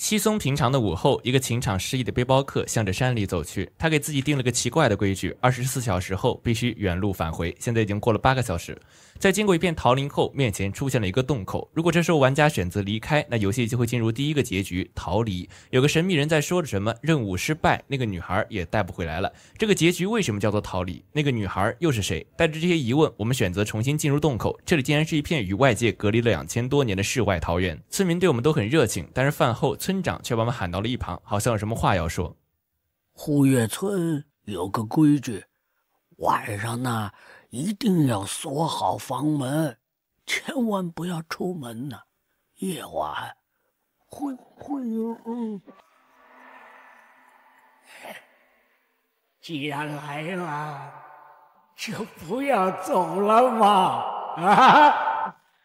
稀松平常的午后，一个情场失意的背包客向着山里走去。他给自己定了个奇怪的规矩：二十四小时后必须原路返回。现在已经过了八个小时，在经过一片桃林后，面前出现了一个洞口。如果这时候玩家选择离开，那游戏就会进入第一个结局——逃离。有个神秘人在说着什么：“任务失败，那个女孩也带不回来了。”这个结局为什么叫做逃离？那个女孩又是谁？带着这些疑问，我们选择重新进入洞口。这里竟然是一片与外界隔离了两千多年的世外桃源。村民对我们都很热情，但是饭后。村长却把我们喊到了一旁，好像有什么话要说。护月村有个规矩，晚上呢一定要锁好房门，千万不要出门呐。夜晚会会有……既然来了，就不要走了嘛。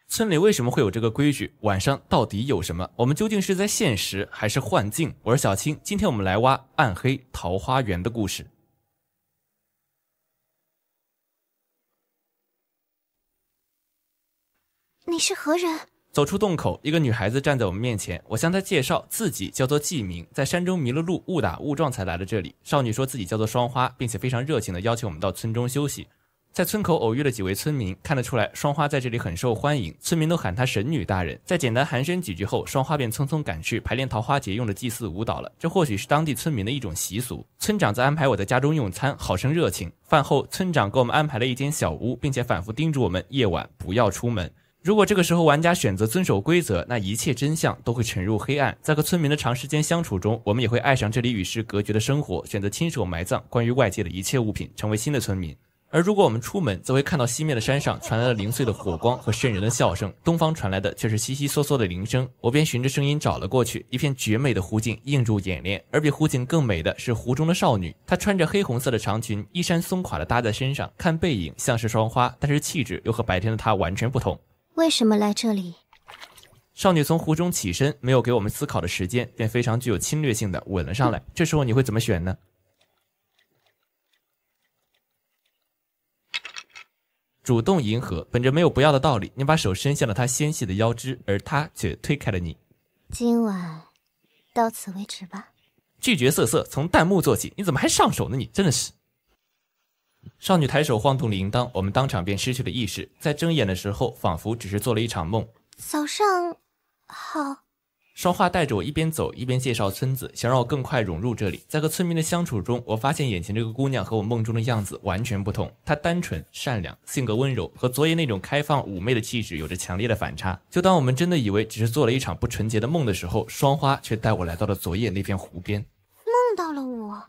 村里为什么会有这个规矩？晚上到底有什么？我们究竟是在现实还是幻境？我是小青，今天我们来挖《暗黑桃花源》的故事。你是何人？走出洞口，一个女孩子站在我们面前。我向她介绍自己叫做季明，在山中迷了路，误打误撞才来了这里。少女说自己叫做双花，并且非常热情的邀请我们到村中休息。在村口偶遇了几位村民，看得出来，双花在这里很受欢迎，村民都喊她神女大人。在简单寒暄几句后，双花便匆匆赶去排练桃花节用的祭祀舞蹈了。这或许是当地村民的一种习俗。村长则安排我在家中用餐，好生热情。饭后，村长给我们安排了一间小屋，并且反复叮嘱我们夜晚不要出门。如果这个时候玩家选择遵守规则，那一切真相都会沉入黑暗。在和村民的长时间相处中，我们也会爱上这里与世隔绝的生活，选择亲手埋葬关于外界的一切物品，成为新的村民。而如果我们出门，则会看到西面的山上传来了零碎的火光和瘆人的笑声；东方传来的却是悉悉嗦嗦的铃声。我便循着声音找了过去，一片绝美的湖景映入眼帘。而比湖景更美的是湖中的少女，她穿着黑红色的长裙，衣衫松垮的搭在身上，看背影像是双花，但是气质又和白天的她完全不同。为什么来这里？少女从湖中起身，没有给我们思考的时间，便非常具有侵略性的吻了上来。这时候你会怎么选呢？主动迎合，本着没有不要的道理，你把手伸向了他纤细的腰肢，而他却推开了你。今晚到此为止吧。拒绝色色，从弹幕做起。你怎么还上手呢？你真的是。少女抬手晃动铃铛，我们当场便失去了意识。在睁眼的时候，仿佛只是做了一场梦。早上好。双花带着我一边走一边介绍村子，想让我更快融入这里。在和村民的相处中，我发现眼前这个姑娘和我梦中的样子完全不同。她单纯善良，性格温柔，和昨夜那种开放妩媚的气质有着强烈的反差。就当我们真的以为只是做了一场不纯洁的梦的时候，双花却带我来到了昨夜那片湖边。梦到了我，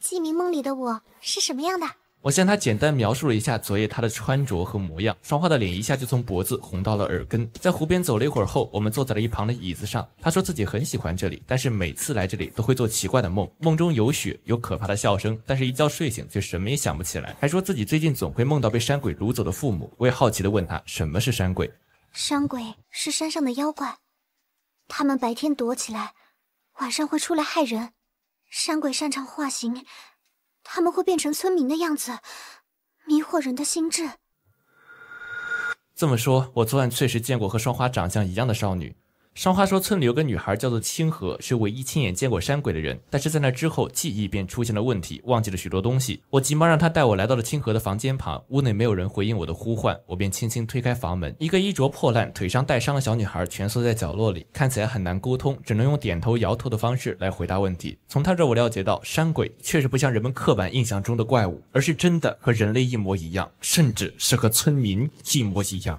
记明梦里的我是什么样的？我向他简单描述了一下昨夜他的穿着和模样，双花的脸一下就从脖子红到了耳根。在湖边走了一会儿后，我们坐在了一旁的椅子上。他说自己很喜欢这里，但是每次来这里都会做奇怪的梦，梦中有雪，有可怕的笑声，但是一觉睡醒却什么也想不起来。还说自己最近总会梦到被山鬼掳走的父母。我也好奇的问他什么是山鬼。山鬼是山上的妖怪，他们白天躲起来，晚上会出来害人。山鬼擅长化形。他们会变成村民的样子，迷惑人的心智。这么说，我昨晚确实见过和双花长相一样的少女。山花说：“村里有个女孩叫做清河，是唯一亲眼见过山鬼的人。但是在那之后，记忆便出现了问题，忘记了许多东西。”我急忙让她带我来到了清河的房间旁。屋内没有人回应我的呼唤，我便轻轻推开房门。一个衣着破烂、腿上带伤的小女孩蜷缩在角落里，看起来很难沟通，只能用点头摇头的方式来回答问题。从她这我了解到，山鬼确实不像人们刻板印象中的怪物，而是真的和人类一模一样，甚至是和村民一模一样。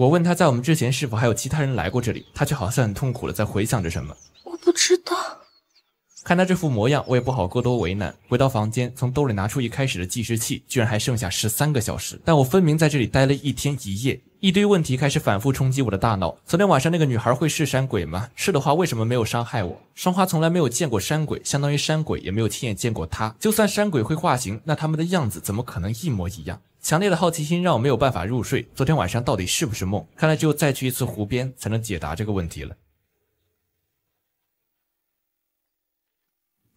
我问他在我们之前是否还有其他人来过这里，他却好像很痛苦的在回想着什么。我不知道。看他这副模样，我也不好过多为难。回到房间，从兜里拿出一开始的计时器，居然还剩下十三个小时。但我分明在这里待了一天一夜，一堆问题开始反复冲击我的大脑。昨天晚上那个女孩会是山鬼吗？是的话，为什么没有伤害我？霜花从来没有见过山鬼，相当于山鬼也没有亲眼见过她。就算山鬼会化形，那他们的样子怎么可能一模一样？强烈的好奇心让我没有办法入睡。昨天晚上到底是不是梦？看来只有再去一次湖边才能解答这个问题了。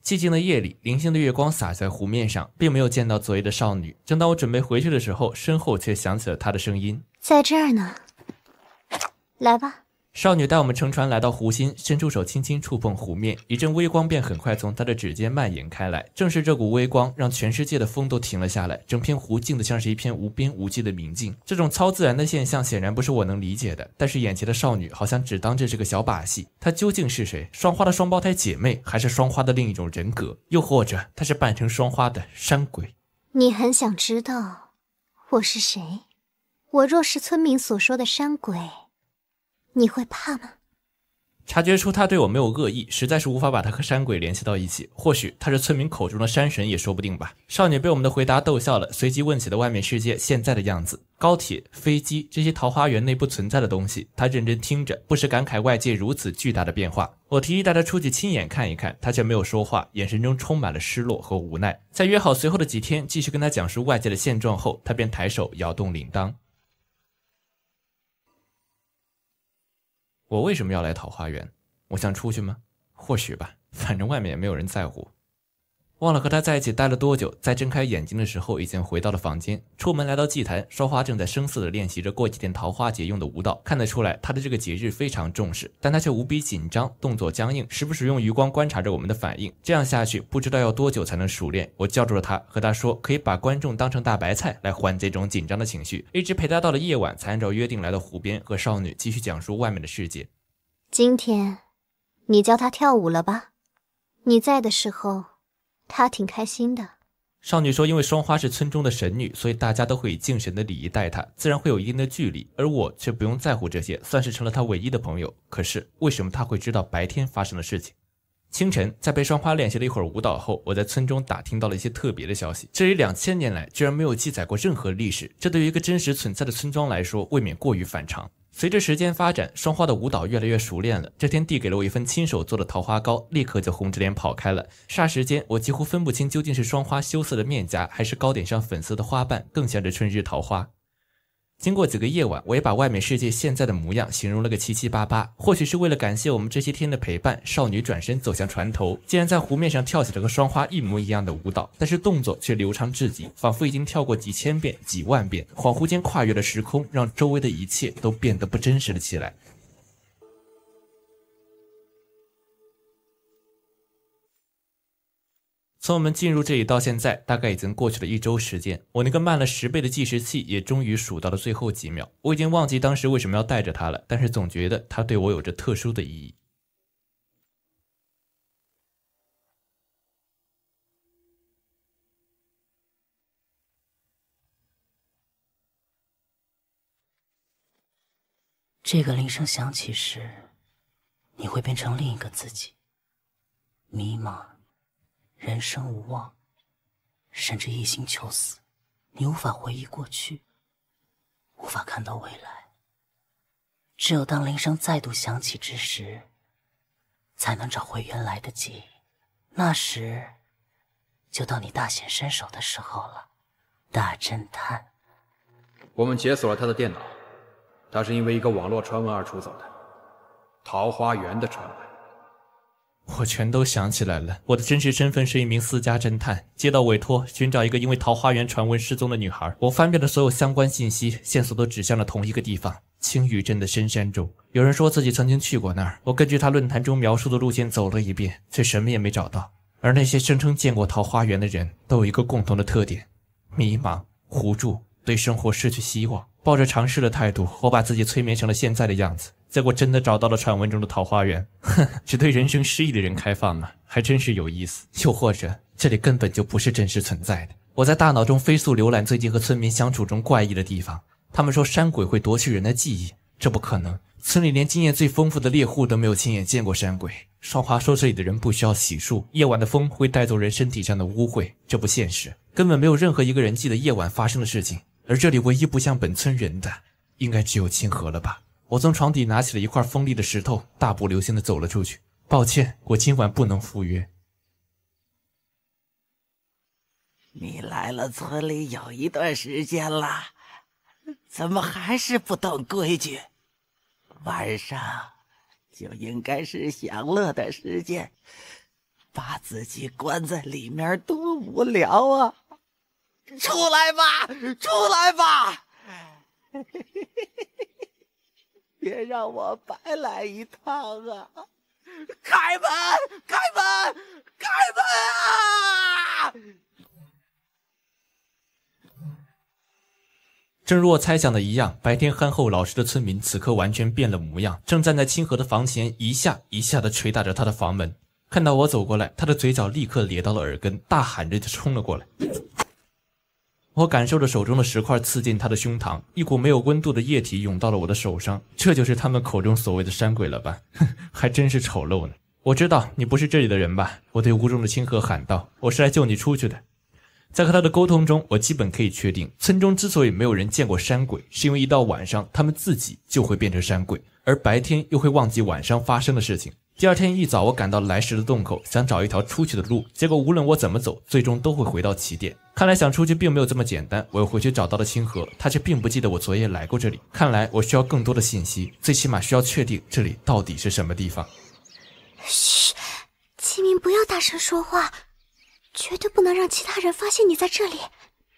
寂静的夜里，零星的月光洒在湖面上，并没有见到昨夜的少女。正当我准备回去的时候，身后却响起了她的声音：“在这儿呢，来吧。”少女带我们乘船来到湖心，伸出手轻轻触碰湖面，一阵微光便很快从她的指尖蔓延开来。正是这股微光，让全世界的风都停了下来。整片湖静得像是一片无边无际的明镜。这种超自然的现象显然不是我能理解的。但是眼前的少女好像只当这是个小把戏。她究竟是谁？双花的双胞胎姐妹，还是双花的另一种人格？又或者她是扮成双花的山鬼？你很想知道我是谁？我若是村民所说的山鬼？你会怕吗？察觉出他对我没有恶意，实在是无法把他和山鬼联系到一起。或许他是村民口中的山神也说不定吧。少女被我们的回答逗笑了，随即问起了外面世界现在的样子，高铁、飞机这些桃花源内不存在的东西。她认真听着，不时感慨外界如此巨大的变化。我提议带他出去亲眼看一看，她却没有说话，眼神中充满了失落和无奈。在约好随后的几天继续跟她讲述外界的现状后，她便抬手摇动铃铛。我为什么要来桃花源？我想出去吗？或许吧，反正外面也没有人在乎。忘了和他在一起待了多久，在睁开眼睛的时候，已经回到了房间。出门来到祭坛，霜花正在声色的练习着过几天桃花节用的舞蹈，看得出来他的这个节日非常重视，但他却无比紧张，动作僵硬，时不时用余光观察着我们的反应。这样下去，不知道要多久才能熟练。我叫住了他，和他说可以把观众当成大白菜来缓解这种紧张的情绪，一直陪他到了夜晚，才按照约定来到湖边和少女继续讲述外面的世界。今天，你教他跳舞了吧？你在的时候。她挺开心的。少女说：“因为双花是村中的神女，所以大家都会以敬神的礼仪待她，自然会有一定的距离。而我却不用在乎这些，算是成了她唯一的朋友。可是为什么她会知道白天发生的事情？”清晨，在被双花练习了一会儿舞蹈后，我在村中打听到了一些特别的消息。这里两千年来居然没有记载过任何历史，这对于一个真实存在的村庄来说，未免过于反常。随着时间发展，双花的舞蹈越来越熟练了。这天，递给了我一份亲手做的桃花糕，立刻就红着脸跑开了。霎时间，我几乎分不清究竟是双花羞涩的面颊，还是糕点上粉色的花瓣更像着春日桃花。经过几个夜晚，我也把外面世界现在的模样形容了个七七八八。或许是为了感谢我们这些天的陪伴，少女转身走向船头，竟然在湖面上跳起了和双花一模一样的舞蹈，但是动作却流畅至极，仿佛已经跳过几千遍、几万遍。恍惚间跨越了时空，让周围的一切都变得不真实了起来。从我们进入这里到现在，大概已经过去了一周时间。我那个慢了十倍的计时器也终于数到了最后几秒。我已经忘记当时为什么要带着它了，但是总觉得它对我有着特殊的意义。这个铃声响起时，你会变成另一个自己，迷茫。人生无望，甚至一心求死。你无法回忆过去，无法看到未来。只有当铃声再度响起之时，才能找回原来的记忆。那时，就到你大显身手的时候了，大侦探。我们解锁了他的电脑，他是因为一个网络传闻而出走的——桃花源的传闻。我全都想起来了。我的真实身份是一名私家侦探，接到委托寻找一个因为桃花源传闻失踪的女孩。我翻遍了所有相关信息，线索都指向了同一个地方——青屿镇的深山中。有人说自己曾经去过那儿，我根据他论坛中描述的路线走了一遍，却什么也没找到。而那些声称见过桃花源的人，都有一个共同的特点：迷茫、无助，对生活失去希望。抱着尝试的态度，我把自己催眠成了现在的样子。结果真的找到了传闻中的桃花源，只 对人生失意的人开放呢，还真是有意思。又或者这里根本就不是真实存在的。我在大脑中飞速浏览最近和村民相处中怪异的地方。他们说山鬼会夺去人的记忆，这不可能。村里连经验最丰富的猎户都没有亲眼见过山鬼。双华说这里的人不需要洗漱，夜晚的风会带走人身体上的污秽，这不现实。根本没有任何一个人记得夜晚发生的事情。而这里唯一不像本村人的，应该只有清河了吧。我从床底拿起了一块锋利的石头，大步流星的走了出去。抱歉，我今晚不能赴约。你来了村里有一段时间了，怎么还是不懂规矩？晚上就应该是享乐的时间，把自己关在里面多无聊啊！出来吧，出来吧！别让我白来一趟啊！开门，开门，开门啊！正如我猜想的一样，白天憨厚老实的村民此刻完全变了模样，正站在清河的房前，一下一下的捶打着他的房门。看到我走过来，他的嘴角立刻咧到了耳根，大喊着就冲了过来。我感受着手中的石块刺进他的胸膛，一股没有温度的液体涌到了我的手上。这就是他们口中所谓的山鬼了吧？哼，还真是丑陋呢。我知道你不是这里的人吧？我对屋中的清河喊道：“我是来救你出去的。”在和他的沟通中，我基本可以确定，村中之所以没有人见过山鬼，是因为一到晚上，他们自己就会变成山鬼，而白天又会忘记晚上发生的事情。第二天一早，我赶到来时的洞口，想找一条出去的路。结果无论我怎么走，最终都会回到起点。看来想出去并没有这么简单。我又回去找到了清河，他却并不记得我昨夜来过这里。看来我需要更多的信息，最起码需要确定这里到底是什么地方。嘘，清明，不要大声说话，绝对不能让其他人发现你在这里。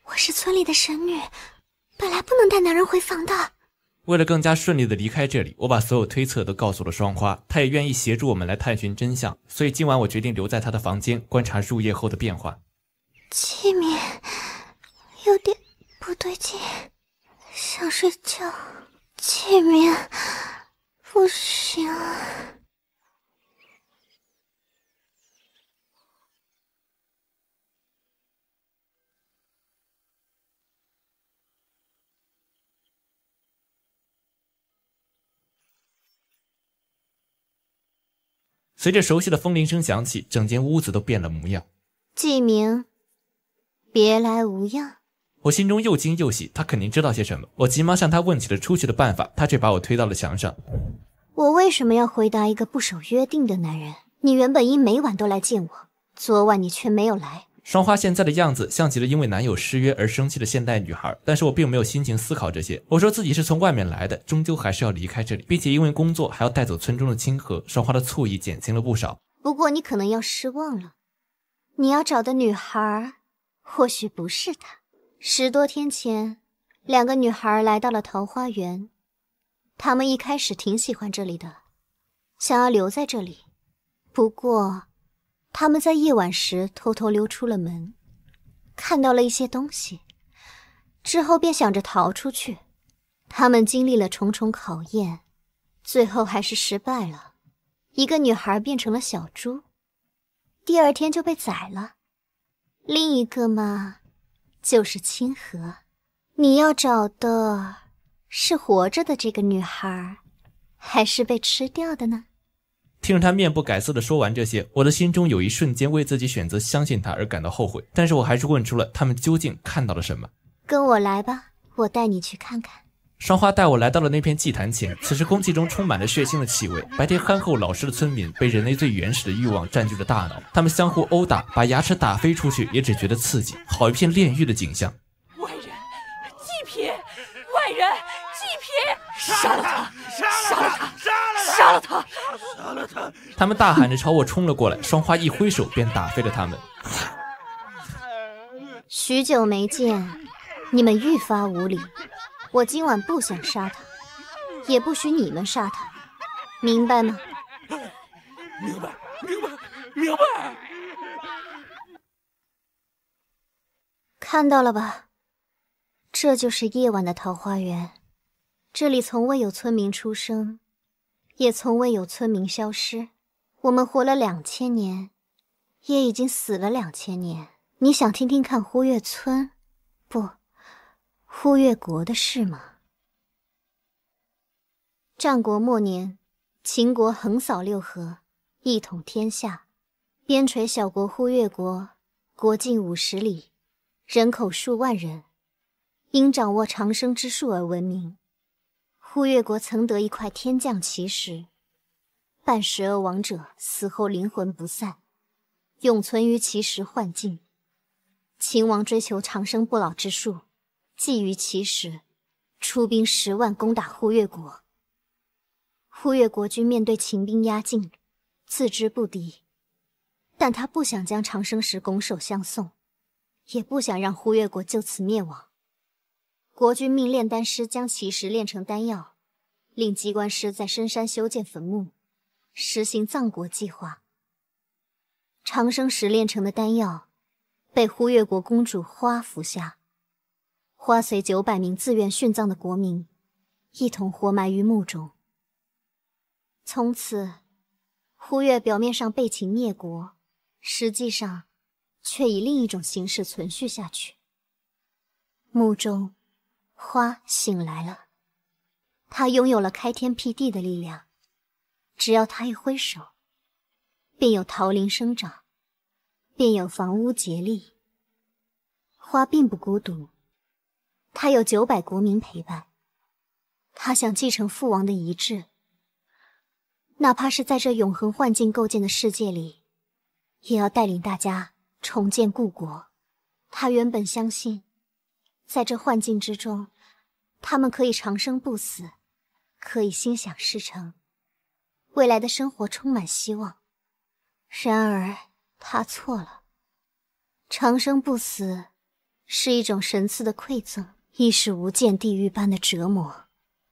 我是村里的神女，本来不能带男人回房的。为了更加顺利的离开这里，我把所有推测都告诉了双花，她也愿意协助我们来探寻真相。所以今晚我决定留在她的房间，观察入夜后的变化。器皿有点不对劲，想睡觉，器皿不行。随着熟悉的风铃声响起，整间屋子都变了模样。季明，别来无恙。我心中又惊又喜，他肯定知道些什么。我急忙向他问起了出去的办法，他却把我推到了墙上。我为什么要回答一个不守约定的男人？你原本应每晚都来见我，昨晚你却没有来。双花现在的样子像极了因为男友失约而生气的现代女孩，但是我并没有心情思考这些。我说自己是从外面来的，终究还是要离开这里，并且因为工作还要带走村中的清河。双花的醋意减轻了不少。不过你可能要失望了，你要找的女孩或许不是她。十多天前，两个女孩来到了桃花源，她们一开始挺喜欢这里的，想要留在这里，不过。他们在夜晚时偷偷溜出了门，看到了一些东西，之后便想着逃出去。他们经历了重重考验，最后还是失败了。一个女孩变成了小猪，第二天就被宰了。另一个嘛，就是清河。你要找的是活着的这个女孩，还是被吃掉的呢？听着他面不改色的说完这些，我的心中有一瞬间为自己选择相信他而感到后悔，但是我还是问出了他们究竟看到了什么。跟我来吧，我带你去看看。双花带我来到了那片祭坛前，此时空气中充满了血腥的气味。白天憨厚老实的村民被人类最原始的欲望占据着大脑，他们相互殴打，把牙齿打飞出去，也只觉得刺激。好一片炼狱的景象。杀了他！杀了他！杀了他！杀了他！他们大喊着朝我冲了过来。双花一挥手便打飞了他们。许久没见，你们愈发无礼。我今晚不想杀他，也不许你们杀他，明白吗？明白，明白，明白。看到了吧，这就是夜晚的桃花源。这里从未有村民出生，也从未有村民消失。我们活了两千年，也已经死了两千年。你想听听看忽月村，不，忽月国的事吗？战国末年，秦国横扫六合，一统天下。边陲小国忽月国，国境五十里，人口数万人，因掌握长生之术而闻名。忽越国曾得一块天降奇石，半食而亡者死后灵魂不散，永存于奇石幻境。秦王追求长生不老之术，觊觎奇石，出兵十万攻打忽越国。忽越国君面对秦兵压境，自知不敌，但他不想将长生石拱手相送，也不想让忽越国就此灭亡。国君命炼丹师将奇石炼成丹药，令机关师在深山修建坟墓，实行葬国计划。长生石炼成的丹药被忽月国公主花服下，花随九百名自愿殉葬的国民一同活埋于墓中。从此，忽月表面上被秦灭国，实际上却以另一种形式存续下去。墓中。花醒来了，它拥有了开天辟地的力量。只要它一挥手，便有桃林生长，便有房屋竭力。花并不孤独，它有九百国民陪伴。它想继承父王的遗志，哪怕是在这永恒幻境构建的世界里，也要带领大家重建故国。他原本相信。在这幻境之中，他们可以长生不死，可以心想事成，未来的生活充满希望。然而，他错了。长生不死是一种神赐的馈赠，亦是无间地狱般的折磨。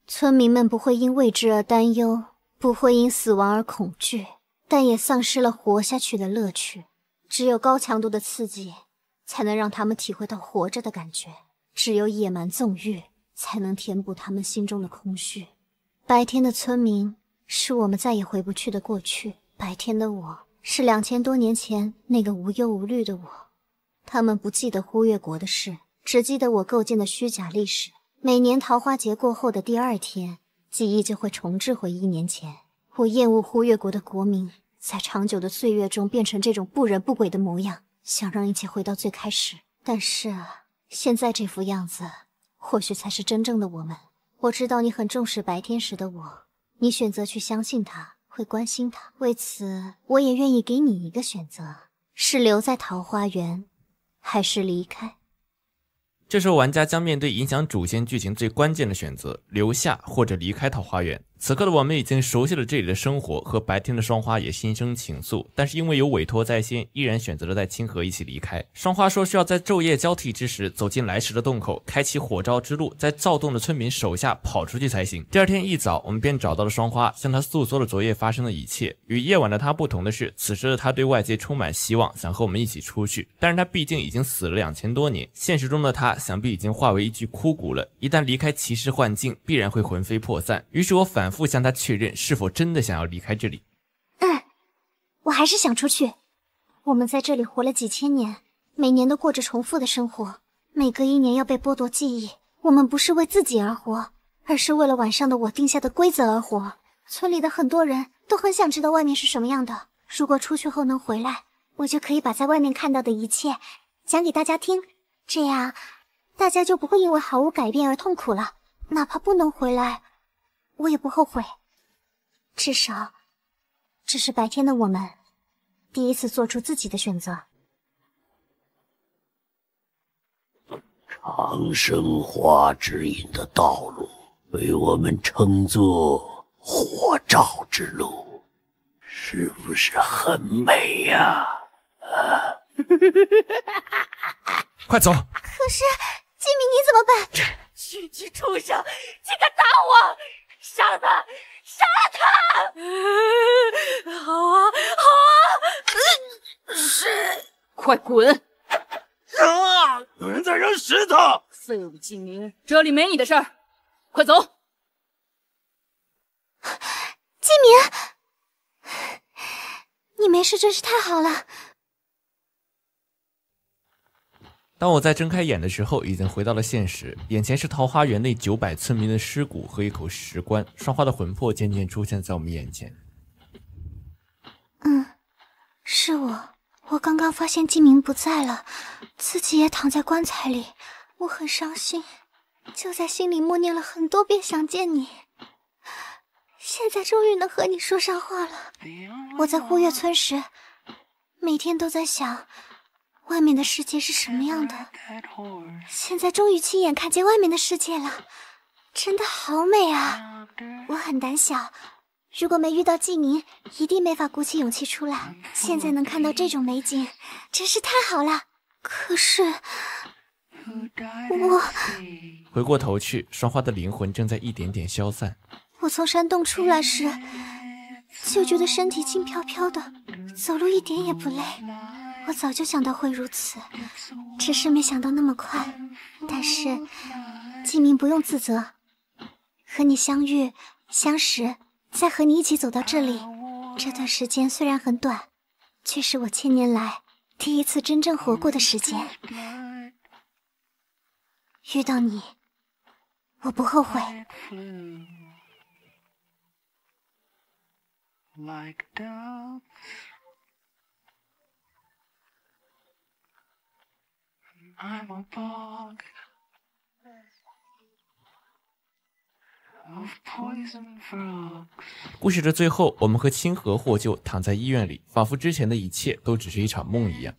村民们不会因未知而担忧，不会因死亡而恐惧，但也丧失了活下去的乐趣。只有高强度的刺激，才能让他们体会到活着的感觉。只有野蛮纵欲，才能填补他们心中的空虚。白天的村民是我们再也回不去的过去。白天的我，是两千多年前那个无忧无虑的我。他们不记得忽月国的事，只记得我构建的虚假历史。每年桃花节过后的第二天，记忆就会重置回一年前。我厌恶忽月国的国民在长久的岁月中变成这种不人不鬼的模样，想让一切回到最开始。但是啊。现在这副样子，或许才是真正的我们。我知道你很重视白天时的我，你选择去相信他，会关心他。为此，我也愿意给你一个选择：是留在桃花源，还是离开。这时候，玩家将面对影响主线剧情最关键的选择：留下或者离开桃花源。此刻的我们已经熟悉了这里的生活，和白天的双花也心生情愫，但是因为有委托在先，依然选择了带清河一起离开。双花说需要在昼夜交替之时走进来时的洞口，开启火招之路，在躁动的村民手下跑出去才行。第二天一早，我们便找到了双花，向他诉说了昨夜发生的一切。与夜晚的他不同的是，此时的他对外界充满希望，想和我们一起出去。但是他毕竟已经死了两千多年，现实中的他想必已经化为一具枯骨了。一旦离开奇士幻境，必然会魂飞魄散。于是我反。复向他确认是否真的想要离开这里。嗯，我还是想出去。我们在这里活了几千年，每年都过着重复的生活，每隔一年要被剥夺记忆。我们不是为自己而活，而是为了晚上的我定下的规则而活。村里的很多人都很想知道外面是什么样的。如果出去后能回来，我就可以把在外面看到的一切讲给大家听，这样大家就不会因为毫无改变而痛苦了。哪怕不能回来。我也不后悔，至少这是白天的我们第一次做出自己的选择。长生花指引的道路，被我们称作火照之路，是不是很美呀？快走！可是季米你怎么办？这区畜生，竟敢打我！杀了他，杀了他！好啊，好啊！是，快滚！扔啊！有人在扔石头。废物纪明，这里没你的事儿，快走！纪明，你没事真是太好了。当我在睁开眼的时候，已经回到了现实。眼前是桃花源内九百村民的尸骨和一口石棺，双花的魂魄渐渐出现在我们眼前。嗯，是我。我刚刚发现纪明不在了，自己也躺在棺材里，我很伤心，就在心里默念了很多遍想见你。现在终于能和你说上话了。我在忽月村时，每天都在想。外面的世界是什么样的？现在终于亲眼看见外面的世界了，真的好美啊！我很胆小，如果没遇到纪宁，一定没法鼓起勇气出来。现在能看到这种美景，真是太好了。可是我……回过头去，双花的灵魂正在一点点消散。我从山洞出来时，就觉得身体轻飘飘的，走路一点也不累。我早就想到会如此，只是没想到那么快。但是，纪明不用自责。和你相遇、相识，再和你一起走到这里，这段时间虽然很短，却是我千年来第一次真正活过的时间。遇到你，我不后悔。故事的最后，我们和清河获救，躺在医院里，仿佛之前的一切都只是一场梦一样。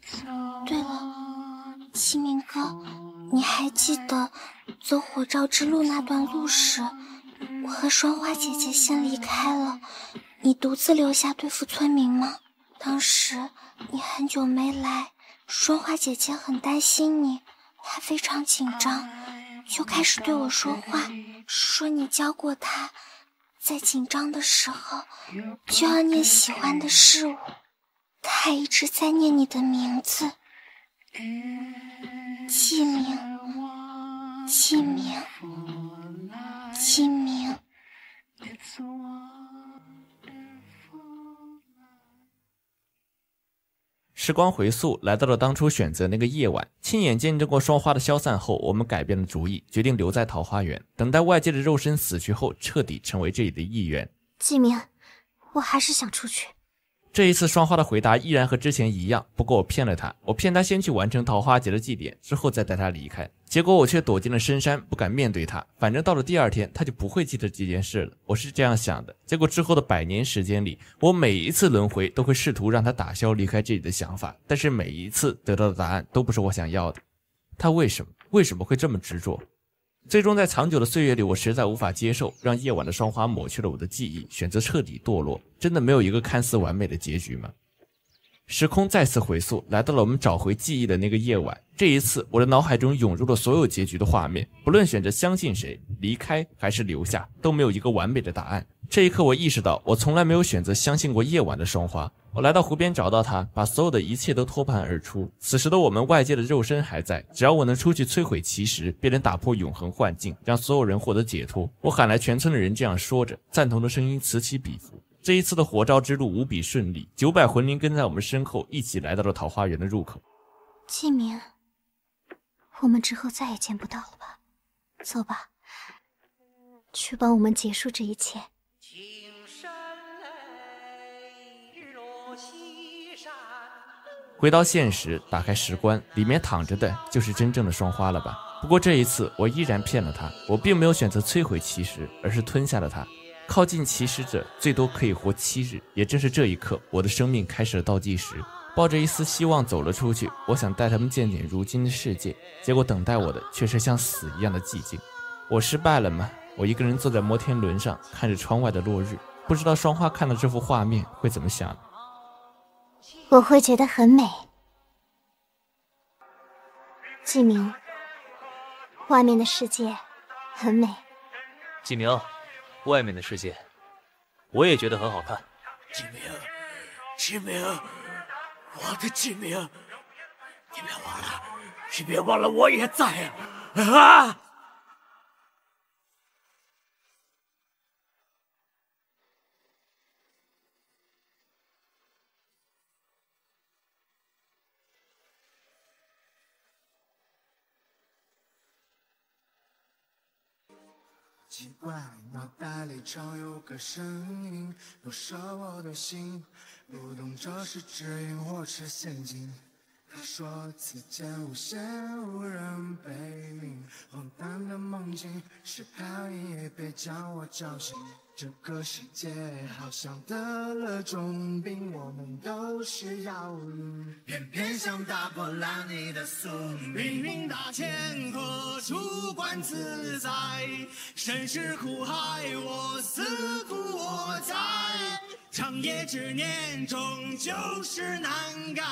对了，清明哥，你还记得走火照之路那段路时，我和霜花姐姐先离开了，你独自留下对付村民吗？当时你很久没来。说话姐姐很担心你，她非常紧张，就开始对我说话，说你教过她，在紧张的时候就要念喜欢的事物，她一直在念你的名字，纪明，纪明，纪明。时光回溯，来到了当初选择那个夜晚，亲眼见证过霜花的消散后，我们改变了主意，决定留在桃花源，等待外界的肉身死去后，彻底成为这里的一员。纪明，我还是想出去。这一次，双花的回答依然和之前一样。不过，我骗了他，我骗他先去完成桃花节的祭典，之后再带他离开。结果，我却躲进了深山，不敢面对他。反正到了第二天，他就不会记得这件事了。我是这样想的。结果之后的百年时间里，我每一次轮回都会试图让他打消离开这里的想法，但是每一次得到的答案都不是我想要的。他为什么？为什么会这么执着？最终，在长久的岁月里，我实在无法接受，让夜晚的霜花抹去了我的记忆，选择彻底堕落。真的没有一个看似完美的结局吗？时空再次回溯，来到了我们找回记忆的那个夜晚。这一次，我的脑海中涌入了所有结局的画面，不论选择相信谁，离开还是留下，都没有一个完美的答案。这一刻，我意识到，我从来没有选择相信过夜晚的霜花。我来到湖边，找到他，把所有的一切都托盘而出。此时的我们，外界的肉身还在，只要我能出去摧毁奇石，便能打破永恒幻境，让所有人获得解脱。我喊来全村的人，这样说着，赞同的声音此起彼伏。这一次的火招之路无比顺利，九百魂灵跟在我们身后，一起来到了桃花源的入口。纪明，我们之后再也见不到了吧？走吧，去帮我们结束这一切。回到现实，打开石棺，里面躺着的就是真正的双花了吧？不过这一次，我依然骗了他。我并没有选择摧毁奇石，而是吞下了它。靠近奇石者最多可以活七日，也正是这一刻，我的生命开始了倒计时。抱着一丝希望走了出去，我想带他们见见如今的世界。结果等待我的却是像死一样的寂静。我失败了吗？我一个人坐在摩天轮上，看着窗外的落日，不知道双花看到这幅画面会怎么想。我会觉得很美，纪明，外面的世界很美。纪明，外面的世界，我也觉得很好看。纪明，纪明，我的纪明，你别忘了，你别忘了我也在啊！脑袋里常有个声音，毒射我的心，不懂这是指引或是陷阱。他说此间无限无人悲悯，荒诞的梦境是泡影，也别将我叫醒。这个世界好像得了重病，我们都是药物，偏偏想打破烂泥的锁。命运大千何处观自在，身是苦海，我自渡我在。长夜之念终究是难改，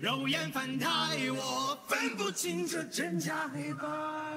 肉眼凡胎，我分不清这真假黑白。